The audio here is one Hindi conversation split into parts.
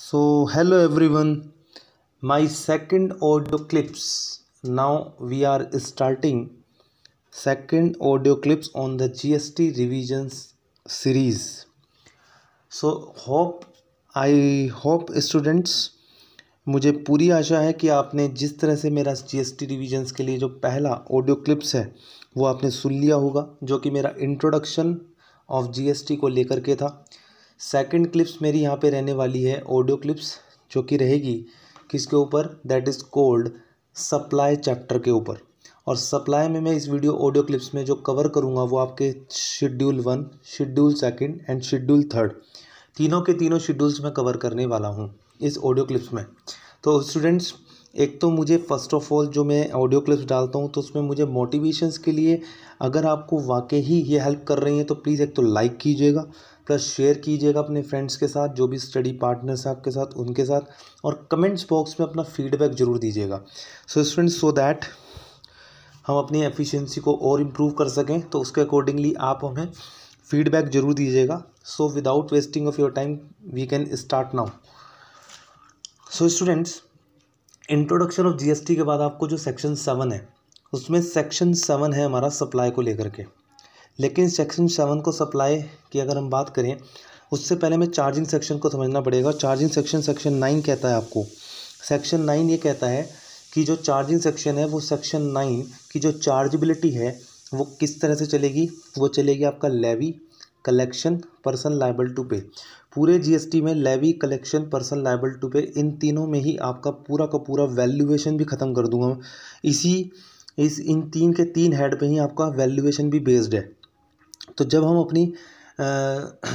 so hello everyone my second audio clips now we are starting second audio clips on the gst revisions series so hope I hope students मुझे पूरी आशा है कि आपने जिस तरह से मेरा जी एस टी रिविजन्स के लिए जो पहला ऑडियो क्लिप्स है वो आपने सुन लिया होगा जो कि मेरा इंट्रोडक्शन ऑफ जीएसटी को लेकर के था सेकंड क्लिप्स मेरी यहाँ पे रहने वाली है ऑडियो क्लिप्स जो कि रहेगी किसके ऊपर that is called supply chapter के ऊपर और सप्लाई में मैं इस वीडियो ऑडियो क्लिप्स में जो कवर करूँगा वो आपके schedule one schedule second and schedule third तीनों के तीनों शेड्यूल्स मैं कवर करने वाला हूँ इस ऑडियो क्लिप्स में तो स्टूडेंट्स एक तो मुझे फ़र्स्ट ऑफ ऑल जो मैं ऑडियो क्लिप्स डालता हूँ तो उसमें मुझे मोटिवेशंस के लिए अगर आपको वाकई ही ये हेल्प कर रही हैं तो प्लीज़ एक तो लाइक कीजिएगा प्लस शेयर कीजिएगा अपने फ्रेंड्स के साथ जो भी स्टडी पार्टनर्स हैं आपके साथ उनके साथ और कमेंट्स बॉक्स में अपना फीडबैक ज़रूर दीजिएगा सो स्टूडेंट्स सो दैट हम अपनी एफिशिएंसी को और इम्प्रूव कर सकें तो उसके अकॉर्डिंगली आप हमें फीडबैक जरूर दीजिएगा so without wasting of your time we can start now so students introduction of GST के बाद आपको जो सेक्शन सेवन है उसमें सेक्शन सेवन है हमारा सप्लाई को लेकर के लेकिन सेक्शन सेवन को सप्लाई की अगर हम बात करें उससे पहले हमें चार्जिंग सेक्शन को समझना पड़ेगा चार्जिंग सेक्शन सेक्शन नाइन कहता है आपको सेक्शन नाइन ये कहता है कि जो चार्जिंग सेक्शन है वो सेक्शन नाइन की जो चार्जबिलिटी है वो किस तरह से चलेगी वो चलेगी आपका levy collection person liable to pay पूरे जीएसटी में levy collection person liable to pay इन तीनों में ही आपका पूरा का पूरा वैल्यूएशन भी ख़त्म कर दूंगा इसी इस इन तीन के तीन हेड पे ही आपका वैल्यूएशन भी बेस्ड है तो जब हम अपनी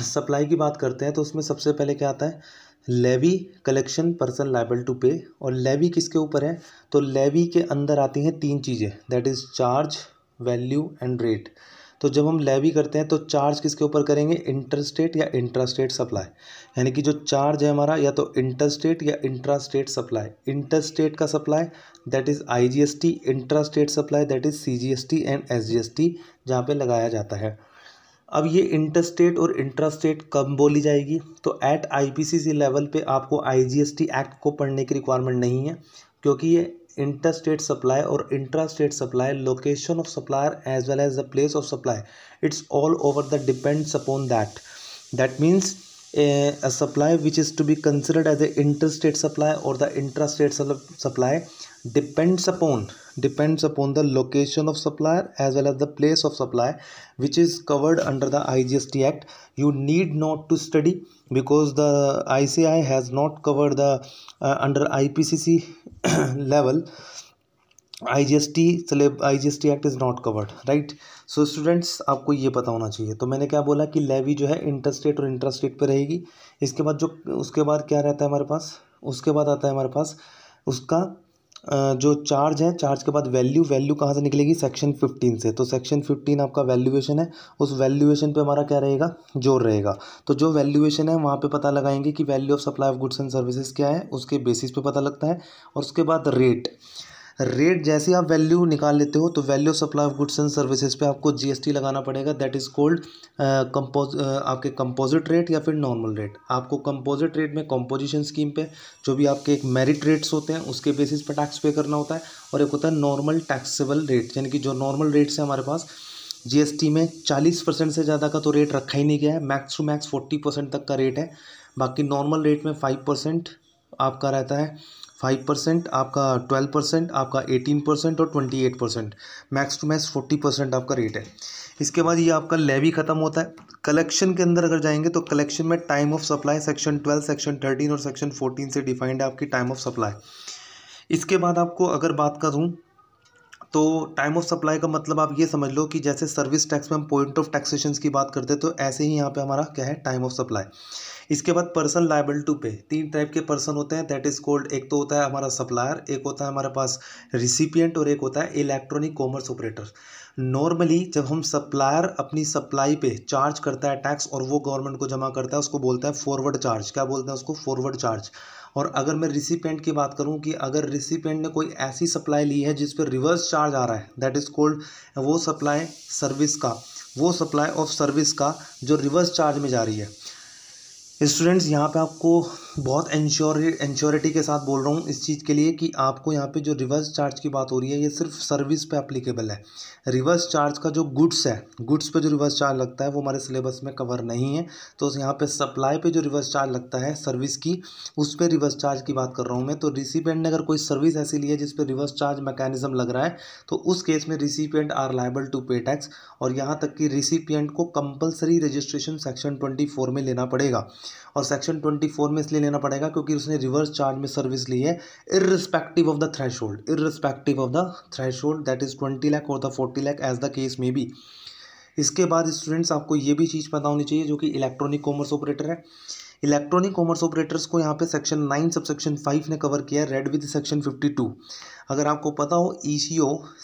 सप्लाई की बात करते हैं तो उसमें सबसे पहले क्या आता है levy collection person liable to pay और लेवी किसके ऊपर है तो लेवी के अंदर आती हैं तीन चीज़ें that is charge value and rate तो जब हम लेवी करते हैं तो चार्ज किसके ऊपर करेंगे इंटरस्टेट या इंटरास्टेट सप्लाई यानी कि जो चार्ज है हमारा या तो इंटरस्टेट या इंट्रास्टेट सप्लाई इंटरस्टेट का supply that is IGST intrastate supply that is CGST and SGST जहाँ पे लगाया जाता है अब ये इंटरस्टेट और इंट्रास्टेट कब बोली जाएगी तो एट आईपीसीसी लेवल पे आपको आईजीएसटी एक्ट को पढ़ने की रिक्वायरमेंट नहीं है क्योंकि ये इंटरस्टेट सप्लाई और intrastate supply location of supplier as well as the place of supply it's all over the depends upon that that means a, supply which is to be considered as the interstate supply or the intrastate supply depends upon depends upon the location of supplier as well as the place of supply which is covered under the IGST Act. You need not to study because the ICI has not covered the uh, under IPCC level IGST syllabus T act is not covered right so students आपको ये पता होना चाहिए तो मैंने क्या बोला कि लेवी जो है इंटरेस्ट रेट और इंटरेस्ट रेट पे रहेगी इसके बाद जो उसके बाद क्या रहता है हमारे पास उसके बाद आता है हमारे पास उसका जो चार्ज है चार्ज के बाद वैल्यू वैल्यू कहाँ से निकलेगी सेक्शन फिफ्टीन से तो सेक्शन फिफ्टीन आपका वैल्यूएशन है उस वैल्यूएशन पे हमारा क्या रहेगा जोर रहेगा तो जो वैल्यूएशन है वहाँ पे पता लगाएंगे कि value of supply of goods and services क्या है उसके बेसिस पे पता लगता है और उसके बाद रेट रेट जैसे आप वैल्यू निकाल लेते हो तो value supply of goods and services पे आपको जीएसटी लगाना पड़ेगा दैट इज़ कॉल्ड कंपोज आपके कंपोजिट रेट या फिर नॉर्मल रेट आपको कंपोजिट रेट में कंपोजिशन स्कीम पे जो भी आपके एक मेरिट रेट्स होते हैं उसके बेसिस पर टैक्स पे करना होता है और एक होता है नॉर्मल टैक्सेबल रेट यानी कि जो नॉर्मल रेट्स है हमारे पास जीएसटी में चालीस परसेंट से ज़्यादा का तो रेट रखा ही नहीं गया है max to max forty percent तक का रेट है बाकी नॉर्मल रेट में फाइव परसेंट आपका रहता है फाइव परसेंट आपका ट्वेल्व परसेंट आपका एटीन परसेंट और twenty eight percent max to max forty percent आपका रेट है इसके बाद ये आपका लेवी ख़त्म होता है कलेक्शन के अंदर अगर जाएंगे तो कलेक्शन में time of supply section twelve section thirteen और सेक्शन फोर्टीन से डिफाइंड है आपकी टाइम ऑफ सप्लाई इसके बाद आपको अगर बात करूँ तो टाइम ऑफ सप्लाई का मतलब आप ये समझ लो कि जैसे सर्विस टैक्स में हम पॉइंट ऑफ टैक्सेशन की बात करते हैं तो ऐसे ही यहाँ पे हमारा क्या है टाइम ऑफ सप्लाई इसके बाद पर्सन लाइबल टू पे तीन टाइप के पर्सन होते हैं दैट इज़ कोल्ड एक तो होता है हमारा सप्लायर एक होता है हमारे पास रिसिपियंट और एक होता है इलेक्ट्रॉनिक कॉमर्स ऑपरेटर नॉर्मली जब हम सप्लायर अपनी सप्लाई पे चार्ज करता है टैक्स और वो गवर्नमेंट को जमा करता है उसको बोलता है फॉरवर्ड चार्ज क्या बोलते हैं उसको फॉरवर्ड चार्ज और अगर मैं रिसिपेंट की बात करूं कि अगर रिसिपेंट ने कोई ऐसी सप्लाई ली है जिस पर रिवर्स चार्ज आ रहा है दैट इज़ कोल्ड वो सप्लाई सर्विस का वो सप्लाई ऑफ सर्विस का जो रिवर्स चार्ज में जा रही है स्टूडेंट्स यहाँ पे आपको बहुत एंश्योर एंश्योरिटी के साथ बोल रहा हूँ इस चीज़ के लिए कि आपको यहाँ पे जो रिवर्स चार्ज की बात हो रही है ये सिर्फ सर्विस पे अप्लीकेबल है रिवर्स चार्ज का जो गुड्स है गुड्स पे जो रिवर्स चार्ज लगता है वो हमारे सिलेबस में कवर नहीं है तो यहाँ पे सप्लाई पे जो रिवर्स चार्ज लगता है सर्विस की उस पर रिवर्स चार्ज की बात कर रहा हूँ मैं तो रिसिपेंट ने अगर कोई सर्विस ऐसी ली है जिस पर रिवर्स चार्ज मैकेनिज्म लग रहा है तो उस केस में recipient are liable to pay tax और यहाँ तक कि रिसिपियंट को कंपलसरी रजिस्ट्रेशन सेक्शन ट्वेंटी में लेना पड़ेगा और सेक्शन ट्वेंटी में इसलिए लेना पड़ेगा क्योंकि उसने रिवर्स चार्ज में सर्विस ली है irrespective of the threshold irrespective of the threshold that is twenty lakh और the forty lakh as the case may be इसके बाद स्टूडेंट्स आपको ये भी चीज़ पता होनी चाहिए जो कि इलेक्ट्रॉनिक कॉमर्स ऑपरेटर है इलेक्ट्रॉनिक कॉमर्स ऑपरेटर्स को यहाँ पे section nine sub section five ने कवर किया है read with section fifty two अगर आपको पता हो ई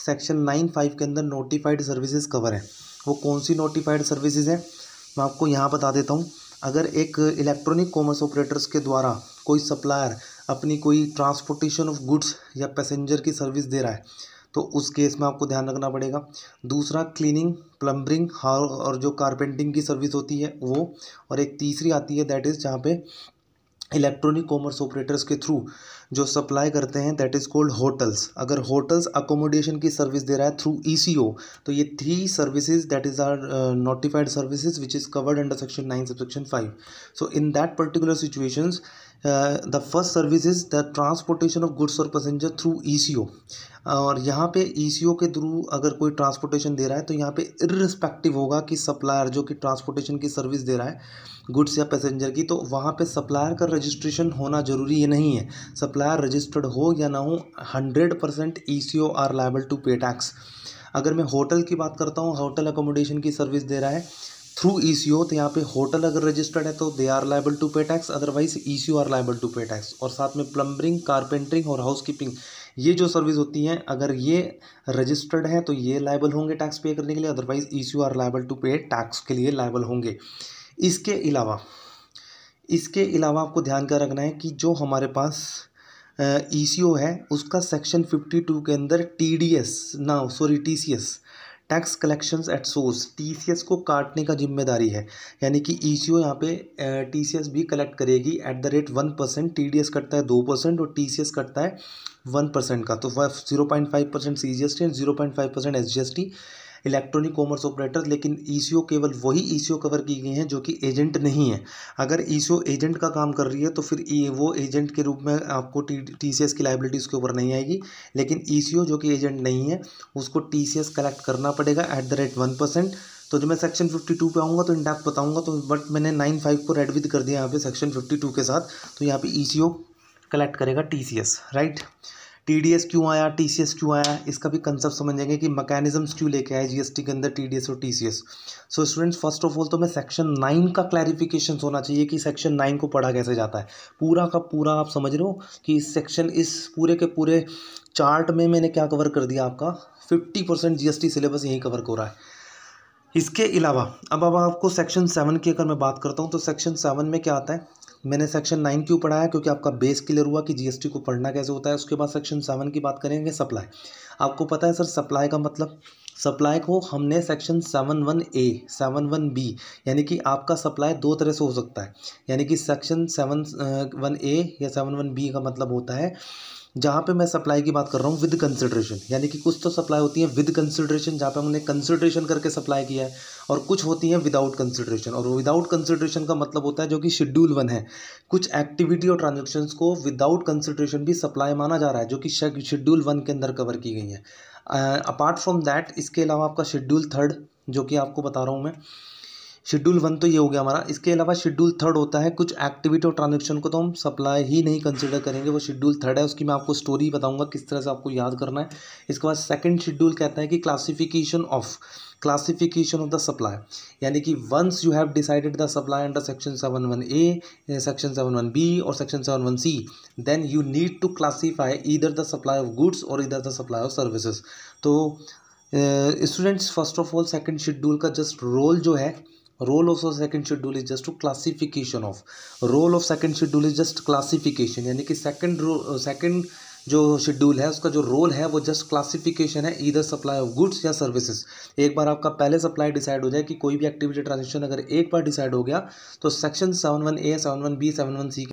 सेक्शन नाइन फाइव के अंदर नोटिफाइड सर्विसेज कवर है वो कौन सी नोटिफाइड सर्विसेज है मैं आपको यहाँ बता देता हूँ अगर एक इलेक्ट्रॉनिक कॉमर्स ऑपरेटर्स के द्वारा कोई सप्लायर अपनी कोई ट्रांसपोर्टेशन ऑफ गुड्स या पैसेंजर की सर्विस दे रहा है तो उस केस में आपको ध्यान रखना पड़ेगा दूसरा क्लीनिंग प्लम्बरिंग और जो कारपेंटिंग की सर्विस होती है वो और एक तीसरी आती है दैट इज़ जहाँ पे इलेक्ट्रॉनिक कॉमर्स ऑपरेटर्स के थ्रू जो सप्लाई करते हैं दैट इज़ कॉल्ड होटल्स अगर होटल्स अकोमोडेशन की सर्विस दे रहा है थ्रू ई e तो ये three services that is are notified services which is covered under section nine sub section five so in that particular situations the first service is the transportation of goods और पैसेंजर थ्रू ई और यहाँ पे ई e के थ्रू अगर कोई ट्रांसपोर्टेशन दे रहा है तो यहाँ पे इरिस्पेक्टिव होगा कि सप्लायर जो कि ट्रांसपोर्टेशन की सर्विस दे रहा है गुड्स या पैसेंजर की तो वहाँ पे सप्लायर का रजिस्ट्रेशन होना ज़रूरी नहीं है सप्लायर सप्लायर रजिस्टर्ड हो या ना हो hundred percent E C O are liable to pay tax अगर मैं होटल की बात करता हूँ होटल अकोमोडेशन की सर्विस दे रहा है थ्रू ई सी ओ तो यहाँ पे होटल अगर रजिस्टर्ड है तो they are liable to pay tax otherwise E C O are liable to pay tax और साथ में प्लम्बरिंग कारपेंटरिंग और हाउस कीपिंग ये जो सर्विस होती हैं अगर ये रजिस्टर्ड है तो ये लाइबल होंगे टैक्स पे करने के लिए otherwise E C O are liable to pay tax के लिए लाइबल होंगे इसके अलावा इसके अलावा आपको ध्यान का रखना है कि जो हमारे पास ई e है उसका सेक्शन 52 के अंदर टी डी एस ना sorry T C S tax collections at source S को काटने का जिम्मेदारी है यानी कि ई सी ओ यहाँ पे एस भी कलेक्ट करेगी at the rate one percent T D S कटता है दो परसेंट और एस कटता है वन परसेंट का तो zero point five percent C G S T and zero point five percent S G S T electronic commerce operator लेकिन ई e केवल वही ई e कवर की गई हैं जो कि एजेंट नहीं है अगर ई e एजेंट का काम कर रही है तो फिर वो एजेंट के रूप में आपको टी की लाइबिलिटी उसके ऊपर नहीं आएगी लेकिन ई जो कि एजेंट नहीं है उसको टी कलेक्ट करना पड़ेगा at the rate one percent तो जब मैं सेक्शन 52 पे आऊँगा तो इंडैक्ट बताऊँगा तो बट मैंने नाइन फाइव को रेड विद कर दिया यहाँ पे सेक्शन 52 के साथ तो यहाँ पे ई कलेक्ट करेगा T right T D S क्यों आया टी सी एस क्यों आया इसका भी कंसेप्ट समझ जाएंगे कि मैकेनिज्म क्यों लेके आए जीएसटी के अंदर टी डी एस और T C S so students first of all तो मैं सेक्शन नाइन का क्लैरिफिकेशन होना चाहिए कि सेक्शन नाइन को पढ़ा कैसे जाता है पूरा का पूरा आप समझ रहे हो कि इस सेक्शन इस पूरे के पूरे चार्ट में मैंने क्या कवर कर दिया आपका fifty percent G S T syllabus यहीं कवर कर रहा है इसके अलावा अब अब आपको सेक्शन सेवन की अगर मैं बात करता हूँ तो सेक्शन सेवन में क्या आता है मैंने सेक्शन नाइन क्यों पढ़ाया क्योंकि आपका बेस क्लियर हुआ कि जीएसटी को पढ़ना कैसे होता है उसके बाद सेक्शन सेवन की बात करेंगे सप्लाई आपको पता है सर सप्लाई का मतलब सप्लाई को हमने section seven one A seven one B यानी कि आपका सप्लाई दो तरह से हो सकता है यानी कि सेक्शन सेवन वन ए या सेवन वन बी का मतलब होता है जहाँ पे मैं सप्लाई की बात कर रहा हूँ विद कंसिड्रेशन यानी कि कुछ तो सप्लाई होती है विद कंसिड्रेशन जहाँ पे हमने कंसिड्रेशन करके सप्लाई किया है और कुछ होती है विदाउट कंसिड्रेशन और विदाउट कंसिड्रेशन का मतलब होता है जो कि शेड्यूल वन है कुछ एक्टिविटी और ट्रांजेक्शन को विदाउट कंसिड्रेशन भी सप्लाई माना जा रहा है जो कि शेड्यूल वन के अंदर कवर की गई है अपार्ट फ्रॉम दैट इसके अलावा आपका शेड्यूल थर्ड जो कि आपको बता रहा हूँ मैं शेड्यूल वन तो ये हो गया हमारा इसके अलावा शेड्यूल थर्ड होता है कुछ एक्टिविटी और ट्रांजेक्शन को तो हम सप्लाई ही नहीं कंसिडर करेंगे वो शेड्यूल थर्ड है उसकी मैं आपको स्टोरी बताऊंगा किस तरह से आपको याद करना है इसके बाद सेकंड शेड्यूल कहता है कि classification of classification of the supply यानी कि once you have decided the supply under section seven one A section seven one B और section seven one C then you need to classify इधर द सप्लाई ऑफ गुड्स और इधर द सप्लाई ऑफ सर्विसेज तो students first of all second schedule का जस्ट रोल जो है role of second schedule is just to classification of role of second schedule is just classification यानी कि second role second जो शेड्यूल है उसका जो रोल है वो जस्ट क्लासिफिकेशन है इधर सप्लाई ऑफ गुड्स या सर्विसेज एक बार आपका पहले सप्लाई डिसाइड हो जाए कि कोई भी एक्टिविटी ट्रांजेक्शन अगर एक बार डिसाइड हो गया तो section seven one A seven one B seven one C